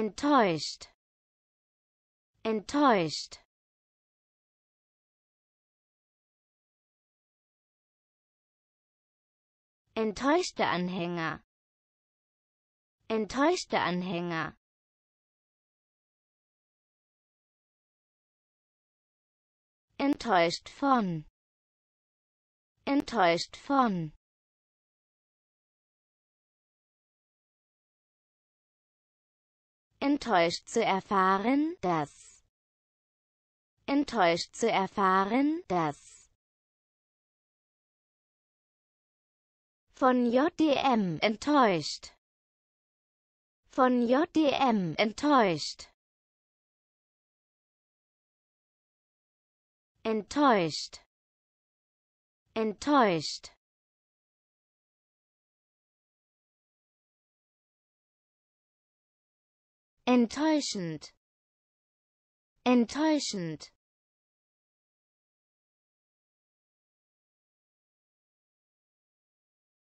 enttäuscht enttäuscht enttäuschte Anhänger enttäuschte Anhänger enttäuscht von enttäuscht von enttäuscht zu erfahren, dass enttäuscht zu erfahren, dass von JDM enttäuscht von JDM enttäuscht enttäuscht enttäuscht enttäuschend enttäuschend